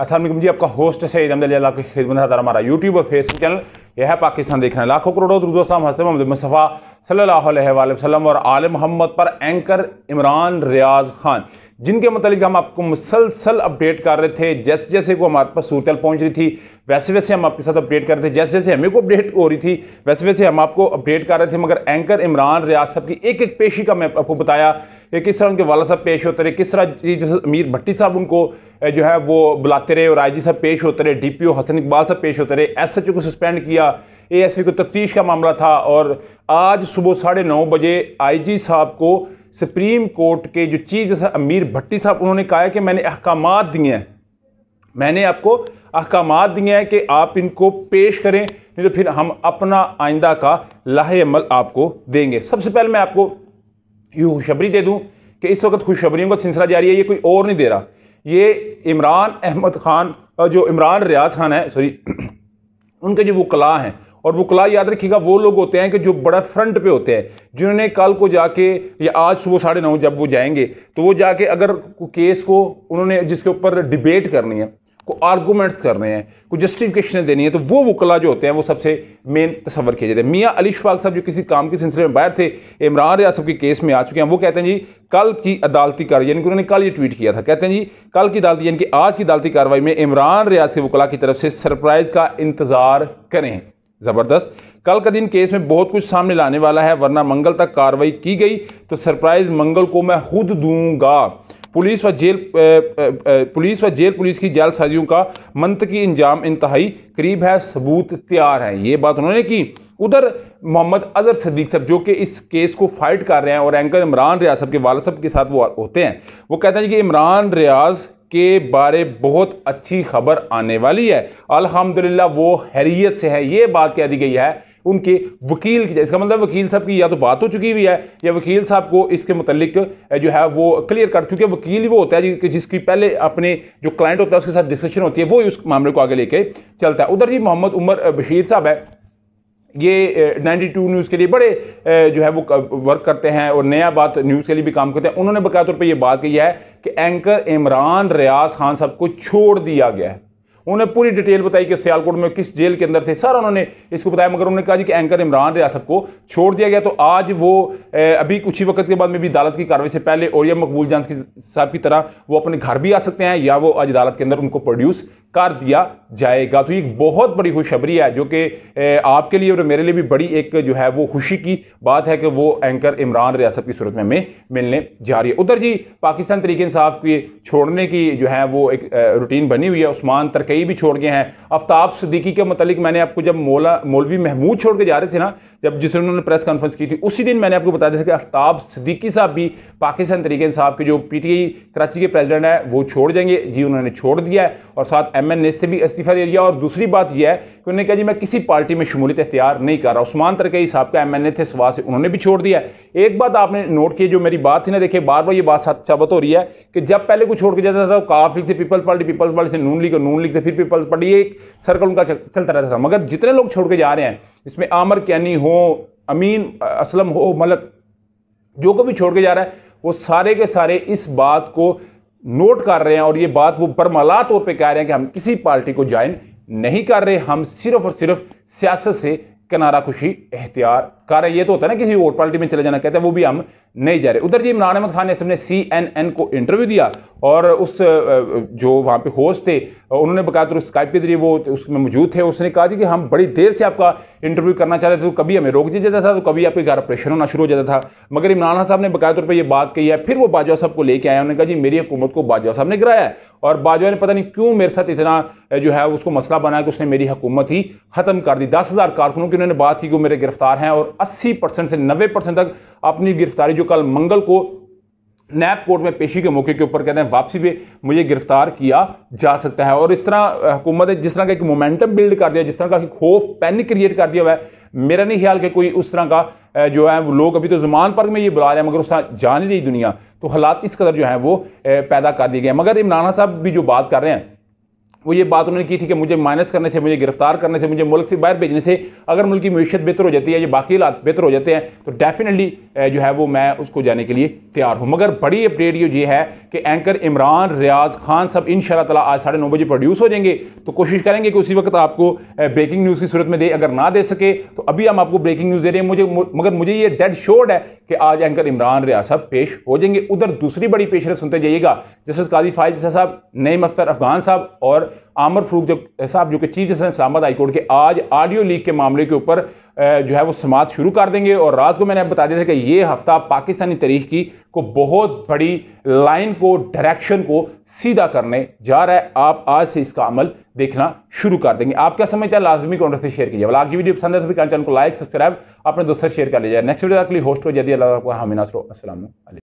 असलम जी आपका होस्ट है ईदमदिल्ला की खिदमत है हमारा यूट्यूब और फेसबुक चैनल यह है पाकिस्तान देख रहे हैं लाखों करोड़ों दुरुदोस्म हसन मोहम्मद मुस्तफ़ा सल्ला अलैहि और आल मोहम्मद पर एंकर इमरान रियाज खान जिनके मतलब हम आपको मुसलसल अपडेट कर रहे थे जैसे जैसे को हमारे पास सूरत पहुँच रही थी वैसे वैसे हम आपके साथ अपडेट कर रहे थे जैसे जैसे हमें को अपडेट हो रही थी वैसे वैसे हम आपको अपडेट कर रहे थे मगर एंकर इमरान रियाज साहब की एक एक पेशी का मैं आपको बताया ये किस तरह उनके वाला साहब पेश होते रहे किस तरह ये जैसे अमीर भट्टी साहब उनको जो है वो बुलाते रहे और आई जी साहब पेश होते रहे D P O Hasan Iqbal साहब पेश होते रहे एस एच ओ को सस्पेंड किया ए एस पी को तफ्तीश का मामला था और आज सुबह साढ़े नौ बजे आई जी साहब को सुप्रीम कोर्ट के जो चीफ जैसा अमीर भट्टी साहब उन्होंने कहा है कि मैंने अहकाम दिए हैं मैंने आपको अहकाम दिए हैं कि आप इनको पेश करें नहीं तो फिर हम अपना आइंदा का लाहे अमल आपको देंगे सबसे पहले मैं आपको ये खुशबरी दे दूँ कि इस वक्त खुशबरी का सिलसिला जारी है ये कोई और नहीं दे रहा ये इमरान अहमद खान जो इमरान रियाज खान है सॉरी उनके जो वकला हैं और वकला याद रखिएगा वो लोग होते हैं कि जो बड़ा फ्रंट पे होते हैं जिन्होंने कल को जाके या आज सुबह साढ़े नौ जब वो जाएंगे तो वो जाके अगर केस को उन्होंने जिसके ऊपर डिबेट करनी है को आर्गूमेंट्स रहे हैं को जस्टिफिकेशन देनी है तो वो वकला जो होते हैं वो सबसे मेन तस्वर किए जाते हैं मियाँ अली शफाक साहब जो किसी काम के सिलसिले में बाहर थे इमरान रिया साहब के केस में आ चुके हैं वो कहते हैं जी कल की अदालती कार्रवाई यानी कि उन्होंने कल ये ट्वीट किया था कहते हैं जी कल की अदालती यानी कि आज की अदालती कार्रवाई में इमरान रियाज के वकला की तरफ से सरप्राइज़ का इंतज़ार करें ज़बरदस्त कल का दिन केस में बहुत कुछ सामने लाने वाला है वरना मंगल तक कार्रवाई की गई तो सरप्राइज़ मंगल को मैं खुद दूंगा पुलिस व जेल पुलिस व जेल पुलिस की जालसाजियों का मनतकी इंजाम इंतहाई करीब है सबूत तैयार है ये बात उन्होंने की उधर मोहम्मद अजहर सदीक साहब जो कि इस केस को फाइट कर रहे हैं और एंकर इमरान रियाज साहब के वाल साहब के साथ वो होते हैं वो कहते हैं कि इमरान रियाज के बारे बहुत अच्छी खबर आने वाली है अलहमदिल्ला वो हैरियत से है ये बात कह दी गई है उनके वकील की इसका मतलब वकील साहब की या तो बात हो चुकी हुई है या वकील साहब को इसके मतलब जो है वो क्लियर कर क्योंकि वकील वो होता है जिसकी पहले अपने जो क्लाइंट होता है उसके साथ डिस्कशन होती है वो उस मामले को आगे लेके चलता है उधर जी मोहम्मद उमर बशीर साहब है ये 92 न्यूज़ के लिए बड़े जो है वो वर्क करते हैं और नया बात न्यूज़ के लिए भी काम करते हैं उन्होंने बकाया तौर पर यह बात कही है कि एंकर इमरान रियाज खान साहब को छोड़ दिया गया है उन्होंने पूरी डिटेल बताई कि सियालकोट में किस जेल के अंदर थे सर उन्होंने इसको बताया मगर उन्होंने कहा जी कि एंकर इमरान रियासत को छोड़ दिया गया तो आज वो अभी कुछ ही वक्त के बाद में भी अदालत की कार्रवाई से पहले और मकबूल जान साहब की तरह वो अपने घर भी आ सकते हैं या वो आज अदालत के अंदर उनको प्रोड्यूस कर दिया जाएगा तो ये बहुत बड़ी खुशबरी है जो कि आपके लिए और मेरे लिए भी बड़ी एक जो है वो खुशी की बात है कि वो एंकर इमरान रियासत की सूरत में हमें मिलने जा रही है उधर जी पाकिस्तान तरीके इंसाफ के छोड़ने की जो है वो एक रूटीन बनी हुई है उस्मान तरक कई भी छोड़ गए हैं आफ्ताब सदीकी के मतलब मैंने आपको जब मौला मौलवी महमूद छोड़ के जा रहे थे ना जब जिस दिन उन्होंने प्रेस कॉन्फ्रेंस की थी उसी दिन मैंने आपको बता दिया था कि आफ्ताब सदीकी साहब भी पाकिस्तान तरीके साहब के जो पी टी आई कराची के प्रेजिडेंट है वो छोड़ जाएंगे जी उन्होंने छोड़ दिया है और साथ एम एन एस से भी इस्तीफा दे दिया और दूसरी बात यह है कि उन्होंने कहा जी मैं किसी पार्टी में शमूलियत अख्तियार नहीं कर रहा उस्मान तरकई साहब का एम एन ए थे सवा से उन्होंने भी छोड़ दिया एक बात आपने नोट की जो मेरी बात थी ना देखिए बार बार ये बात साबित हो रही है कि जब पहले कुछ छोड़ के जाता था तो काफिल से पीपल्स पार्टी पीपल्स पार्टी से नून लीग और नून लीग से फिर पीपल्स पार्टी ये एक सर्कल उनका चलता रहता था मगर जितने लोग छोड़ के जा रहे हैं इसमें आमर कैनी हो अमीन असलम हो मलक जो को भी छोड़ के जा रहा है वो सारे के सारे इस बात को नोट कर रहे हैं और ये बात वो बरमला तौर पर कह रहे हैं कि हम किसी पार्टी को ज्वाइन नहीं कर रहे हम सिर्फ और सिर्फ सियासत से किनारा खुशी एहतियार कर रहे हैं ये तो होता है ना किसी और पार्टी में चले जाना कहते हैं वो भी हम नहीं जा रहे उधर जी इमरान अहमद खान ने सी एन एन को इंटरव्यू दिया और उस जो वहाँ पे होस्ट थे उन्होंने बकायदा स्काइप के जरिए वो उसमें मौजूद थे उसने कहा जी कि हम बड़ी देर से आपका इंटरव्यू करना चाह रहे थे तो कभी हमें रोक दिया जाता था तो कभी आपके घर ऑपरेशन होना शुरू हो जाता था मगर इमरान खान साहब ने बकायदा तौर पर यह बात कही है फिर वो बाजवा साहब को लेकर आया उन्होंने कहा जी मेरी हुकूमत को बाजवा साहब ने गिराया और बाजवा ने पता नहीं क्यों मेरे साथ इतना जो है उसको मसला बनाया कि उसने मेरी हुकूमत ही ख़त्म कर दी दस हज़ार कारकुनों की उन्होंने बात की कि वो मेरे गिरफ्तार हैं और अस्सी परसेंट से नब्बे परसेंट तक अपनी गिरफ्तारी जो कल मंगल को नैप कोर्ट में पेशी के मौके के ऊपर कहते हैं वापसी पे मुझे गिरफ्तार किया जा सकता है और इस तरह हुकूमत ने जिस तरह का एक मोमेंटम बिल्ड कर दिया जिस तरह का एक खौफ पैनिक क्रिएट कर दिया हुआ है मेरा नहीं ख्याल कि कोई उस तरह का जो है वो लोग अभी तो जुमान पर में ये बुला रहे हैं मगर उस तरह जा रही दुनिया तो हालात इस कदर जो है वो पैदा कर दिए गए मगर इमराना साहब भी जो बात कर रहे हैं वो ये बात उन्होंने की ठीक है मुझे माइनस करने से मुझे गिरफ्तार करने से मुझे मुल्क से बाहर भेजने से अगर मुल्क की मीशत बेहतर हो जाती है या बाकी हालात बेहतर हो जाते हैं तो डेफिनेटली जो है वो मैं उसको जाने के लिए तैयार हूँ मगर बड़ी अपडेट ये ये है कि एंकर इमरान रियाज खान सब इन शाला आज साढ़े नौ बजे प्रोड्यूस हो जाएंगे तो कोशिश करेंगे कि उसी वक्त आपको ब्रेकिंग न्यूज़ की सूरत में दे अगर ना दे सके तो अभी हम आपको ब्रेकिंग न्यूज़ दे रहे हैं मुझे मगर मुझे ये डेड शोर्ड है कि आज एंकर इमरान रियाज साहब पेश हो जाएंगे उधर दूसरी बड़ी पेशर सुनते जाइएगा जस्टिस काजी फायज साहब नईम अख्तर अफगान साहब और आमर फरूक जो साहब जो कि चीफ जस्टिस हैं इस्लामाबाद हाईकोर्ट के आज ऑडियो लीक के मामले के ऊपर जो है वो समात शुरू कर देंगे और रात को मैंने बता दिया था कि ये हफ्ता पाकिस्तानी तारीख की को बहुत बड़ी लाइन को डायरेक्शन को सीधा करने जा रहा है आप आज से इसका अमल देखना शुरू कर देंगे आप क्या समझते हैं लाजमी कॉन्टर से शेयर कीजिए आपकी वीडियो पसंद है तो फिर चैनल को लाइक सब्सक्राइब अपने दोस्तों शेयर कर लीजिए नेक्स्ट वीडियो के होस्ट हो जदी अल्लाह हामिना असलम